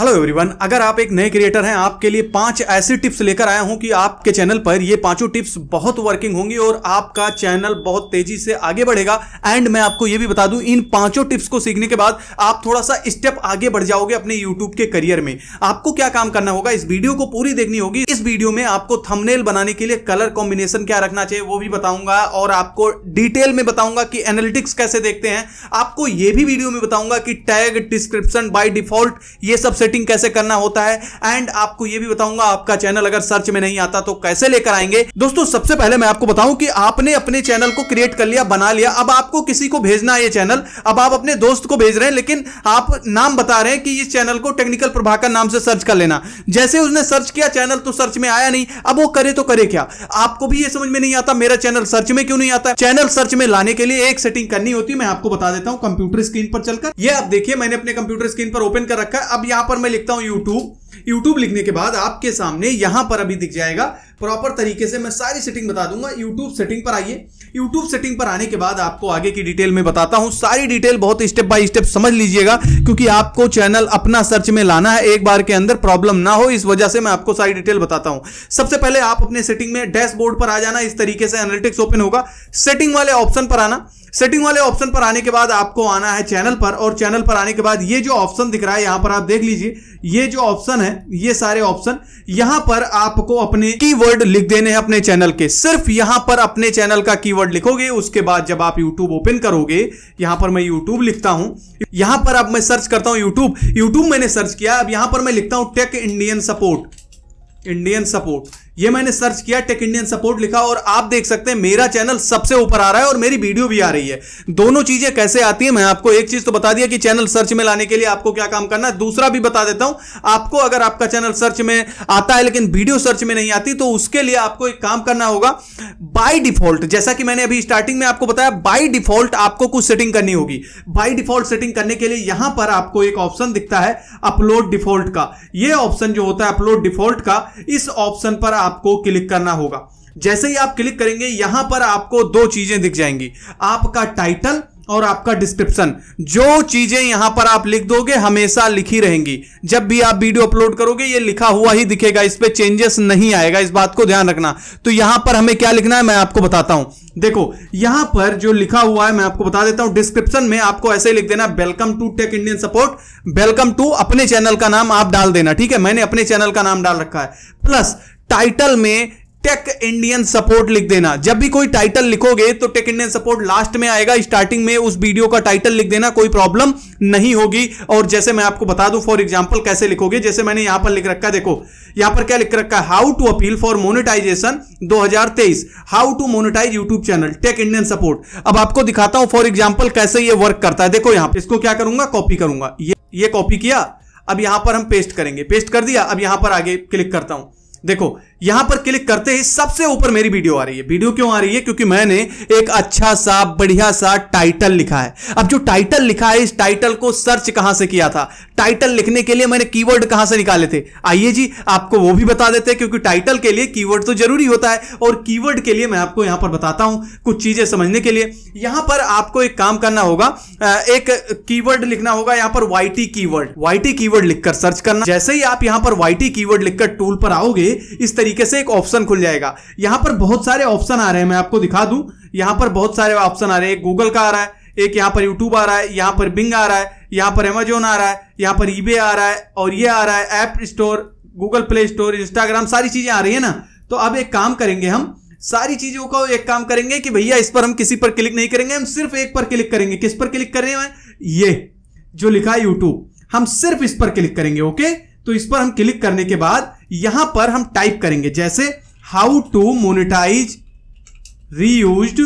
hello everyone अगर आप एक नए क्रिएटर हैं आपके लिए पांच ऐसी टिप्स लेकर आया हूं कि आपके चैनल पर ये पांचों टिप्स बहुत वर्किंग होंगी और आपका चैनल बहुत तेजी से आगे बढ़ेगा एंड मैं आपको ये भी बता दूं इन पांचों टिप्स को सीखने के बाद आप थोड़ा सा स्टेप आगे बढ़ जाओगे अपने यूट्यूब के करियर में आपको क्या काम करना होगा इस वीडियो को पूरी देखनी होगी इस वीडियो में आपको थमनेल बनाने के लिए कलर कॉम्बिनेशन क्या रखना चाहिए वो भी बताऊंगा और आपको डिटेल में बताऊंगा कि एनालिटिक्स कैसे देखते हैं आपको ये भी वीडियो में बताऊंगा कि टैग डिस्क्रिप्शन बाई डिफॉल्ट ये सब सेटिंग कैसे करना होता है एंड आपको यह भी बताऊंगा आपका चैनल अगर सर्च में नहीं आता तो कैसे लेकर आएंगे दोस्तों सबसे पहले मैं आपको बताऊं कि आपने अपने चैनल को क्रिएट कर लिया बना लिया अब आपको किसी को भेजना है ये चैनल अब आप अपने दोस्त को भेज रहे हैं लेकिन आप नाम बता रहे हैं कि इस चैनल को टेक्निकल प्रभाकर नाम से सर्च कर लेना जैसे उसने सर्च किया चैनल तो सर्च में आया नहीं अब वो करे तो करे क्या आपको भी ये समझ में नहीं आता मेरा चैनल सर्च में क्यों नहीं आता चैनल सर्च में लाने के लिए एक सेटिंग करनी होती है मैं आपको बता देता हूं कंप्यूटर स्क्रीन पर चलकर ये आप देखिए मैंने अपने कंप्यूटर स्क्रीन पर ओपन कर रखा है अब यहां पर पर मैं लिखता हूं यूट्यूब यूट्यूब लिखने के बाद आपके सामने यहां पर अभी दिख जाएगा प्रॉपर तरीके से मैं सारी सेटिंग बता दूंगा यूट्यूब सेटिंग पर आइए यूट्यूब सेटिंग पर आने के बाद आपको आगे की डिटेल में बताता हूं सारी डिटेल बहुत स्टेप बाय स्टेप समझ लीजिएगा क्योंकि आपको चैनल अपना सर्च में लाना है एक बार के अंदर प्रॉब्लम ना हो इस वजह से मैं आपको सारी डिटेल बताता हूं सबसे पहले आप अपने सेटिंग में डैशबोर्ड पर आ जाना इस तरीके से एनालिटिक्स ओपन होगा सेटिंग वाले ऑप्शन पर आना सेटिंग वाले ऑप्शन पर आने के बाद आपको आना है चैनल पर और चैनल पर आने के बाद ये जो ऑप्शन दिख रहा है यहां पर आप देख लीजिए ये जो ऑप्शन है ये सारे ऑप्शन यहां पर आपको अपने की कीवर्ड लिख देने हैं अपने चैनल के सिर्फ यहां पर अपने चैनल का कीवर्ड लिखोगे उसके बाद जब आप YouTube ओपन करोगे यहां पर मैं YouTube लिखता हूं यहां पर अब मैं सर्च करता हूं YouTube YouTube मैंने सर्च किया अब यहां पर मैं लिखता हूं tech Indian support Indian support ये मैंने सर्च किया टेक इंडियन सपोर्ट लिखा और आप देख सकते हैं मेरा चैनल सबसे ऊपर आ रहा है और मेरी वीडियो भी आ रही है दोनों चीजें कैसे आती है मैं आपको एक चीज तो बता दिया कि चैनल सर्च में लाने के लिए आपको क्या काम करना है दूसरा भी बता देता हूं आपको अगर आपका चैनल सर्च में आता है लेकिन वीडियो सर्च में नहीं आती तो उसके लिए आपको एक काम करना होगा बाई डिफॉल्ट जैसा कि मैंने अभी स्टार्टिंग में आपको बताया बाई डिफॉल्ट आपको कुछ सेटिंग करनी होगी बाई डिफॉल्ट सेटिंग करने के लिए यहां पर आपको एक ऑप्शन दिखता है अपलोड डिफॉल्ट का यह ऑप्शन जो होता है अपलोड डिफॉल्ट का इस ऑप्शन पर आपको क्लिक करना होगा जैसे ही आप क्लिक करेंगे यहां पर आपको दो चीजें दिख जाएंगी आपका टाइटल और आपका डिस्क्रिप्शन जो चीजें यहां पर आप लिख दोगे हमेशा लिखी रहेंगी जब भी आप वीडियो अपलोड करोगे ये लिखा हुआ ही दिखेगा इस पर चेंजेस नहीं आएगा इस बात को ध्यान रखना तो यहां पर हमें क्या लिखना है मैं आपको बताता हूं देखो यहां पर जो लिखा हुआ है मैं आपको बता देता हूं डिस्क्रिप्शन में आपको ऐसे ही लिख देना welcome to tech Indian support welcome to अपने चैनल का नाम आप डाल देना ठीक है मैंने अपने चैनल का नाम डाल रखा है प्लस टाइटल में टेक इंडियन सपोर्ट लिख देना जब भी कोई टाइटल लिखोगे तो टेक इंडियन सपोर्ट लास्ट में आएगा स्टार्टिंग में उस वीडियो का टाइटल लिख देना कोई प्रॉब्लम नहीं होगी और जैसे मैं आपको बता दूं फॉर एग्जांपल कैसे लिखोगे जैसे मैंने यहां पर लिख रखा है देखो यहां पर क्या लिख रखा है how to appeal for monetization 2023 how to monetize YouTube channel tech Indian support अब आपको दिखाता हूं फॉर एग्जाम्पल कैसे ये वर्क करता है देखो यहां इसको क्या करूंगा कॉपी करूंगा ये ये कॉपी किया अब यहां पर हम पेस्ट करेंगे पेस्ट कर दिया अब यहां पर आगे क्लिक करता हूं देखो यहां पर क्लिक करते ही सबसे ऊपर मेरी वीडियो आ रही है वीडियो क्यों आ रही है क्योंकि मैंने एक अच्छा सा बढ़िया सा टाइटल लिखा है अब जो टाइटल लिखा है इस टाइटल को सर्च कहां से किया था टाइटल लिखने के लिए मैंने कीवर्ड कहां से निकाले थे आइए जी आपको वो भी बता देते हैं क्योंकि टाइटल के लिए कीवर्ड तो जरूरी होता है और कीवर्ड के लिए मैं आपको यहां पर बताता हूं कुछ चीजें समझने के लिए यहां पर आपको एक काम करना होगा एक कीवर्ड लिखना होगा यहां पर वाईटी कीवर्ड वाईटी कीवर्ड लिखकर सर्च करना जैसे ही आप यहां पर वाईटी कीवर्ड लिखकर टूल पर आओगे इस तरीके तरीके से एक ऑप्शन खुल जाएगा यहां पर बहुत सारे ऑप्शन आ रहे हैं मैं आपको दिखा दूं यहां पर बहुत सारे ऑप्शन आ रहे हैं एक गूगल का आ रहा है एक यहां पर यूट्यूब आ रहा है यहां पर बिंग आ रहा है यहां पर अमेजोन आ रहा है यहां पर ईबे आ रहा है और ये आ रहा है app store Google Play store Instagram सारी चीजें आ रही है ना तो अब एक काम करेंगे हम सारी चीजों का एक काम करेंगे कि भैया इस पर हम किसी पर क्लिक नहीं करेंगे हम सिर्फ एक पर क्लिक करेंगे किस पर क्लिक कर रहे हैं ये जो लिखा है यूट्यूब हम सिर्फ इस पर क्लिक करेंगे ओके तो इस पर हम क्लिक करने के बाद यहां पर हम टाइप करेंगे जैसे how to monetize reuse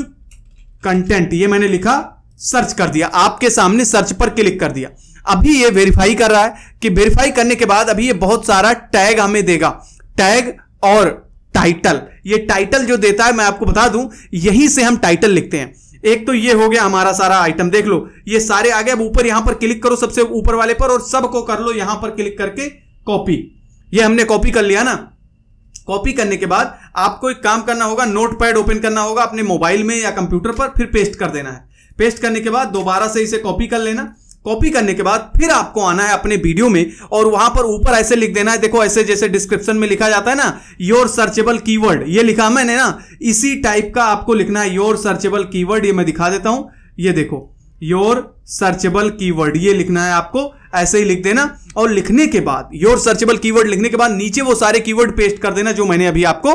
content ये मैंने लिखा सर्च कर दिया आपके सामने सर्च पर क्लिक कर दिया अभी ये वेरीफाई कर रहा है कि वेरीफाई करने के बाद अभी ये बहुत सारा टैग हमें देगा टैग और टाइटल ये टाइटल जो देता है मैं आपको बता दूं यहीं से हम टाइटल लिखते हैं एक तो ये हो गया हमारा सारा आइटम देख लो ये सारे आ गए अब ऊपर यहां पर क्लिक करो सबसे ऊपर वाले पर और सबको कर लो यहां पर क्लिक करके कॉपी ये हमने कॉपी कर लिया ना कॉपी करने के बाद आपको एक काम करना होगा नोट पैड ओपन करना होगा अपने मोबाइल में या कंप्यूटर पर फिर पेस्ट कर देना है पेस्ट करने के बाद दोबारा से इसे कॉपी कर लेना कॉपी करने के बाद फिर आपको आना है अपने वीडियो में और वहां पर ऊपर ऐसे लिख देना है देखो ऐसे जैसे डिस्क्रिप्शन में लिखा जाता है ना योर सर्चेबल कीवर्ड ये लिखा मैंने ना इसी टाइप का आपको लिखना है योर सर्चेबल कीवर्ड ये मैं दिखा देता हूं ये देखो योर सर्चेबल कीवर्ड ये लिखना है आपको ऐसे ही लिख देना और लिखने के बाद योर सर्चेबल कीवर्ड लिखने के बाद नीचे वो सारे कीवर्ड पेस्ट कर देना जो मैंने अभी आपको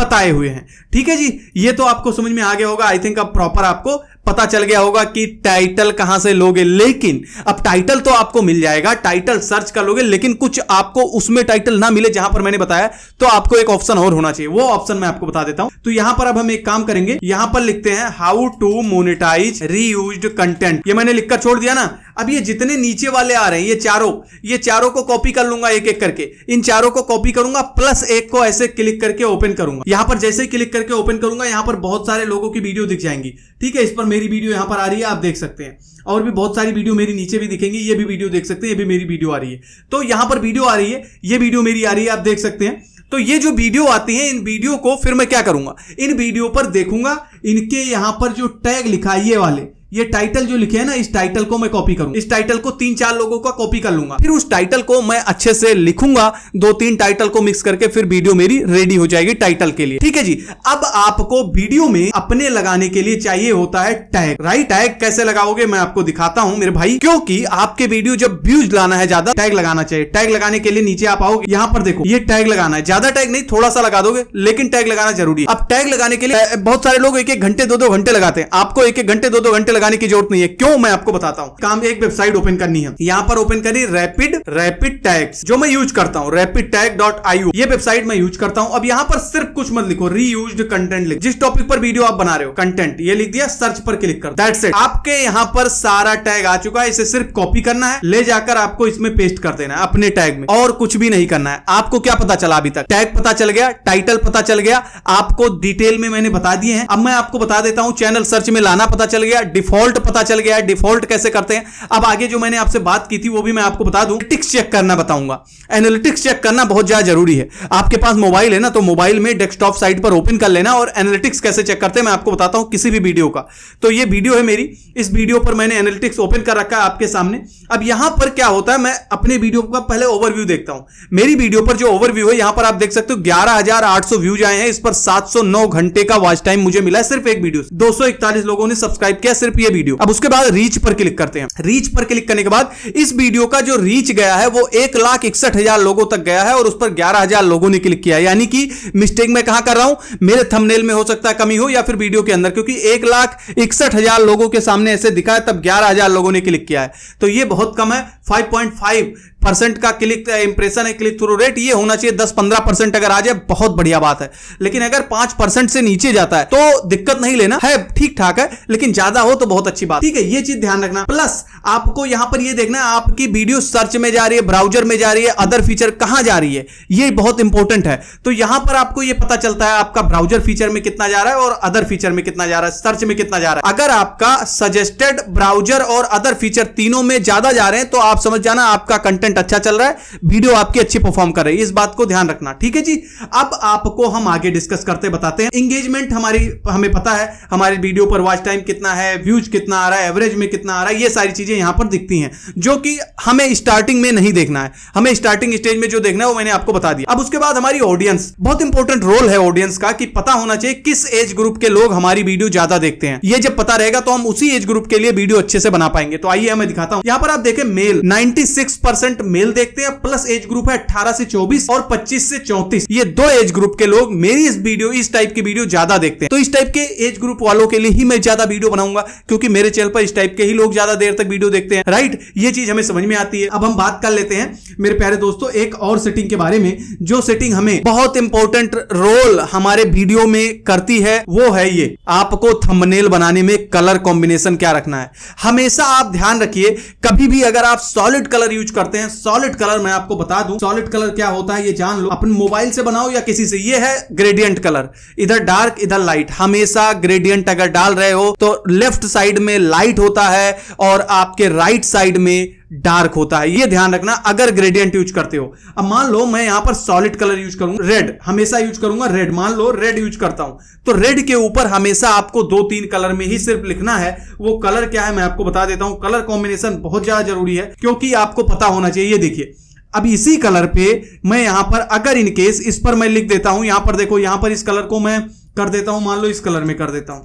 बताए हुए हैं ठीक है जी ये तो आपको समझ में आ गया होगा आई थिंक अब प्रॉपर आपको पता चल गया होगा कि टाइटल कहां से लोगे लेकिन अब टाइटल तो आपको मिल जाएगा टाइटल सर्च कर लोगे लेकिन कुछ आपको उसमें टाइटल ना मिले जहां पर मैंने बताया तो आपको एक ऑप्शन और होना चाहिए वो ऑप्शन मैं आपको बता देता हूं तो यहां पर अब हम एक काम करेंगे यहां पर लिखते हैं how to monetize reuse content ये मैंने लिखकर छोड़ दिया ना अब ये जितने नीचे वाले आ रहे हैं ये चारों ये चारों को कॉपी कर लूंगा एक एक करके इन चारों को कॉपी करूंगा प्लस एक को ऐसे क्लिक करके ओपन करूंगा यहां पर जैसे ही क्लिक करके ओपन करूंगा यहां पर बहुत सारे लोगों की वीडियो दिख जाएंगी ठीक है इस पर मेरी वीडियो यहां पर आ रही है आप देख सकते हैं और भी बहुत सारी वीडियो मेरी नीचे भी दिखेंगी ये भी वीडियो देख सकते हैं ये भी मेरी वीडियो आ रही है तो यहां पर वीडियो आ रही है ये वीडियो मेरी आ रही है आप देख सकते हैं तो ये जो वीडियो आती है इन वीडियो को फिर मैं क्या करूंगा इन वीडियो पर देखूंगा इनके यहां पर जो टैग लिखा ये वाले ये टाइटल जो लिखे है ना इस टाइटल को मैं कॉपी करूंगा इस टाइटल को तीन चार लोगों का कॉपी कर लूंगा फिर उस टाइटल को मैं अच्छे से लिखूंगा दो तीन टाइटल को मिक्स करके फिर वीडियो मेरी रेडी हो जाएगी टाइटल के लिए ठीक है जी अब आपको वीडियो में अपने लगाने के लिए चाहिए होता है टैग राइट टैग कैसे लगाओगे मैं आपको दिखाता हूँ मेरे भाई क्योंकि आपके वीडियो जब व्यूज लाना है ज्यादा टैग लगाना चाहिए टैग लगाने के लिए नीचे आप आओगे यहाँ पर देखो ये टैग लगाना है ज्यादा टैग नहीं थोड़ा सा लगा दोगे लेकिन टैग लगाना जरूरी है अब टैग लगाने के लिए बहुत सारे लोग एक एक घंटे दो दो घंटे लगाते हैं आपको एक एक घंटे दो दो घंटे लगाने की जरूरत नहीं है क्यों मैं आपको बताता हूँ काम एक वेबसाइट ओपन करनी है यहाँ पर ओपन करी रैपिड रैपिड टैक्स जो मैं यूज करता हूँ रैपिड टैग डॉट आई ये वेबसाइट मैं यूज करता हूँ अब यहाँ पर सिर्फ कुछ मत लिखो री यूज कंटेंट लिख जिस टॉपिक पर वीडियो आप बना रहे हो कंटेंट ये लिख दिया सर्च पर क्लिक कर दैट इट आपके यहाँ पर सारा टैग आ चुका है इसे सिर्फ कॉपी करना है ले जाकर आपको इसमें पेस्ट कर देना है अपने टैग में और कुछ भी नहीं करना है आपको क्या पता चला अभी तक टैग पता चल गया टाइटल पता चल गया आपको डिटेल में मैंने बता दिए हैं अब मैं आपको बता देता हूँ चैनल सर्च में लाना पता चल गया डिफॉल्ट डिफॉल्ट पता चल गया है डिफॉल्ट कैसे करते हैं अब आगे जो मैंने आपसे बात की थी वो भी मैं आपको बता दूं एनालिटिक्स चेक करना बताऊंगा एनालिटिक्स चेक करना बहुत ज़्यादा जरूरी है आपके पास मोबाइल है ना तो मोबाइल में डेस्कटॉप साइट पर ओपन कर लेना और एनालिटिक्स कैसे चेक करते हैं मैं आपको बताता हूं किसी भी वीडियो का तो ये वीडियो है मेरी इस वीडियो पर मैंने एनालिटिक्स ओपन कर रखा है आपके सामने अब यहां पर क्या होता है मैं अपने वीडियो का पहले ओवरव्यू देखता हूं मेरी वीडियो पर जो ओवरव्यू है यहां पर आप देख सकते हो ग्यारह व्यूज आए हैं इस पर 709 घंटे का वॉच टाइम मुझे मिला है सिर्फ एक वीडियो 241 लोगों ने सब्सक्राइब किया सिर्फ चुकी है वीडियो अब उसके बाद रीच पर क्लिक करते हैं रीच पर क्लिक करने के बाद इस वीडियो का जो रीच गया है वो एक लाख इकसठ हजार लोगों तक गया है और उस पर ग्यारह हजार लोगों ने क्लिक किया यानी कि मिस्टेक मैं कहां कर रहा हूं मेरे थंबनेल में हो सकता है कमी हो या फिर वीडियो के अंदर क्योंकि एक लाख इकसठ हजार लोगों के सामने ऐसे दिखा है तब ग्यारह हजार लोगों ने क्लिक किया है तो ये बहुत कम है फाइव परसेंट का क्लिक इंप्रेशन है क्लिक थ्रू रेट ये होना चाहिए दस पंद्रह परसेंट अगर आ जाए बहुत बढ़िया बात है लेकिन अगर पांच परसेंट से नीचे जाता है तो दिक्कत नहीं लेना है ठीक ठाक है लेकिन ज्यादा हो तो तो बहुत अच्छी बात ठीक है ये चीज ध्यान रखना प्लस आपको यहां पर ये देखना आपकी वीडियो सर्च में जा रही है ब्राउजर में जा रही है अदर फीचर कहां जा रही है ये बहुत इंपॉर्टेंट है तो यहां पर आपको ये पता चलता है आपका ब्राउजर फीचर में कितना जा रहा है और अदर फीचर में कितना जा रहा है सर्च में कितना जा रहा है अगर आपका सजेस्टेड ब्राउजर और अदर फीचर तीनों में ज्यादा जा रहे हैं तो आप समझ जाना आपका कंटेंट अच्छा चल रहा है वीडियो आपकी अच्छी परफॉर्म कर रही है इस बात को ध्यान रखना ठीक है जी अब आपको हम आगे डिस्कस करते बताते हैं इंगेजमेंट हमारी हमें पता है हमारी वीडियो पर वॉच टाइम कितना है व्यू यूज कितना आ रहा है एवरेज में कितना आ रहा है ये सारी चीज़ें यहाँ पर दिखती हैं जो कि हमें स्टार्टिंग में नहीं देखना है हमें स्टार्टिंग स्टेज में जो देखना है वो मैंने आपको बता दिया अब उसके बाद हमारी ऑडियंस बहुत इंपॉर्टेंट रोल है ऑडियंस का कि पता होना चाहिए किस एज ग्रुप के लोग हमारी वीडियो ज्यादा देखते हैं ये जब पता रहेगा तो हम उसी एज ग्रुप के लिए वीडियो अच्छे से बना पाएंगे तो आइए मैं दिखाता हूँ यहाँ पर आप देखें मेल नाइनटी परसेंट मेल देखते हैं प्लस एज ग्रुप है अठारह से चौबीस और पच्चीस से चौतीस ये दो एज ग्रुप के लोग मेरी इस वीडियो इस टाइप की वीडियो ज्यादा देखते हैं तो इस टाइप के एज ग्रुप वालों के लिए ही मैं ज्यादा वीडियो बनाऊंगा क्योंकि मेरे चैनल पर इस टाइप के ही लोग ज्यादा देर तक वीडियो देखते हैं राइट ये चीज हमें समझ में आती है अब हम बात कर लेते हैं मेरे प्यारे दोस्तों एक और सेटिंग के बारे में जो सेटिंग हमें बहुत इंपॉर्टेंट रोल हमारे वीडियो में करती है वो है ये आपको थंबनेल बनाने में कलर कॉम्बिनेशन क्या रखना है हमेशा आप ध्यान रखिए कभी भी अगर आप सॉलिड कलर यूज करते हैं सॉलिड कलर मैं आपको बता दूं सॉलिड कलर क्या होता है ये जान लो अपने मोबाइल से बनाओ या किसी से ये है ग्रेडियंट कलर इधर डार्क इधर लाइट हमेशा ग्रेडियंट अगर डाल रहे हो तो लेफ्ट साइड में लाइट होता है और आपके राइट साइड में डार्क होता है ये ध्यान रखना अगर ग्रेडियंट यूज करते हो अब मान लो मैं यहां पर सॉलिड कलर यूज करूंगा रेड हमेशा यूज करूंगा रेड मान लो रेड यूज करता हूं तो रेड के ऊपर हमेशा आपको दो तीन कलर में ही सिर्फ लिखना है वो कलर क्या है मैं आपको बता देता हूं कलर कॉम्बिनेशन बहुत ज्यादा जरूरी है क्योंकि आपको पता होना चाहिए ये देखिए अब इसी कलर पे मैं यहां पर अगर इनकेस इस पर मैं लिख देता हूं यहां पर देखो यहां पर इस कलर को मैं कर देता हूं मान लो इस कलर में कर देता हूं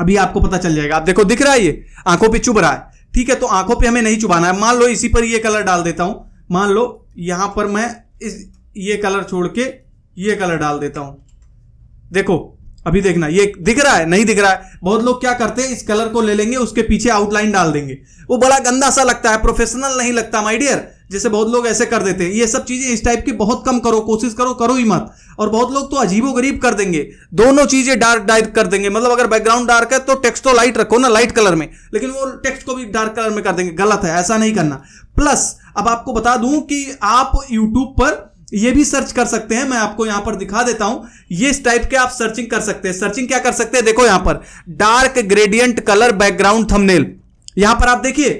अभी आपको पता चल जाएगा आप देखो दिख रहा है ये आंखों पे चुभ रहा है ठीक है तो आंखों पे हमें नहीं चुभाना है मान लो इसी पर ये कलर डाल देता हूं मान लो यहां पर मैं इस ये कलर छोड़ के ये कलर डाल देता हूं देखो अभी देखना ये दिख रहा है नहीं दिख रहा है बहुत लोग क्या करते हैं इस कलर को ले लेंगे उसके पीछे आउटलाइन डाल देंगे वो बड़ा गंदा सा लगता है प्रोफेशनल नहीं लगता माइडियर जैसे बहुत लोग ऐसे कर देते हैं ये सब चीज़ें इस टाइप की बहुत कम करो कोशिश करो करो ही मत और बहुत लोग तो अजीबो गरीब कर देंगे दोनों चीज़ें डार्क डार्क कर देंगे मतलब अगर बैकग्राउंड डार्क है तो टेक्स्ट तो लाइट रखो ना लाइट कलर में लेकिन वो टेक्स्ट को भी डार्क कलर में कर देंगे गलत है ऐसा नहीं करना प्लस अब आपको बता दूं कि आप यूट्यूब पर ये भी सर्च कर सकते हैं मैं आपको यहां पर दिखा देता हूं ये इस टाइप के आप सर्चिंग कर सकते हैं सर्चिंग क्या कर सकते हैं देखो यहां पर dark gradient colour background thumbnail यहां पर आप देखिए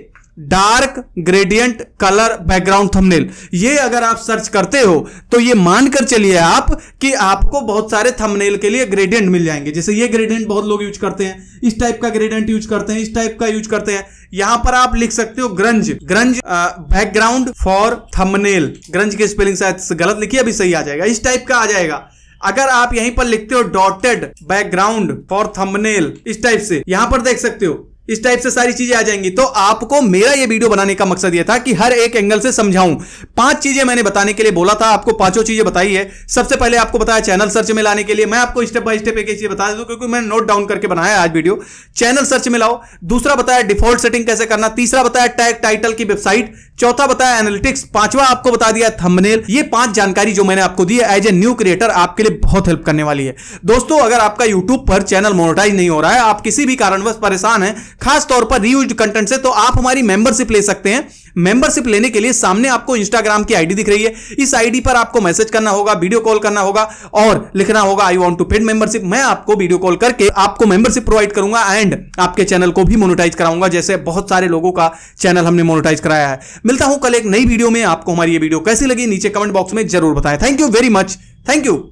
dark gradient colour background thumbnail ये अगर आप सर्च करते हो तो ये मानकर चलिए आप कि आपको बहुत सारे थंबनेल के लिए ग्रेडियंट मिल जाएंगे जैसे ये ग्रेडियंट बहुत लोग यूज करते हैं इस टाइप का ग्रेडियंट यूज करते हैं इस टाइप का यूज करते हैं यहां पर आप लिख सकते हो grunge grunge background for thumbnail grunge की स्पेलिंग शायद गलत लिखिए अभी सही आ जाएगा इस टाइप का आ जाएगा अगर आप यहीं पर लिखते हो डॉटेड बैकग्राउंड फॉर थंबनेल इस टाइप से यहां पर देख सकते हो इस टाइप से सारी चीजें आ जाएंगी तो आपको मेरा ये वीडियो बनाने का मकसद ये था कि हर एक एंगल से समझाऊं पांच चीजें मैंने बताने के लिए बोला था आपको पांचों चीजें बताई है सबसे पहले आपको बताया चैनल सर्च में लाने के लिए मैं आपको स्टेप बाय स्टेप एक चीज बता दूं क्योंकि मैंने नोट डाउन करके बनाया आज वीडियो चैनल सर्च में लाओ दूसरा बताया डिफॉल्ट सेटिंग कैसे करना तीसरा बताया टैग टाइटल की वेबसाइट चौथा बताया एनालिटिक्स पांचवा आपको बता दिया थंबनेल ये पांच जानकारी जो मैंने आपको दी है एज ए न्यू क्रिएटर आपके लिए बहुत हेल्प करने वाली है दोस्तों अगर आपका यूट्यूब पर चैनल मोनोटाइज नहीं हो रहा है आप किसी भी कारणवश परेशान है खास तौर पर रीयूज कंटेंट से तो आप हमारी मेंबरशिप ले सकते हैं मेंबरशिप लेने के लिए सामने आपको इंस्टाग्राम की आईडी दिख रही है इस आईडी पर आपको मैसेज करना होगा वीडियो कॉल करना होगा और लिखना होगा I want to paid membership मैं आपको वीडियो कॉल करके आपको मेंबरशिप प्रोवाइड करूंगा एंड आपके चैनल को भी मोनिटाइज कराऊंगा जैसे बहुत सारे लोगों का चैनल हमने मोनिटाइज कराया है मिलता हूं कल एक नई वीडियो में आपको हमारी ये वीडियो कैसी लगी नीचे कमेंट बॉक्स में जरूर बताएं thank you very much thank you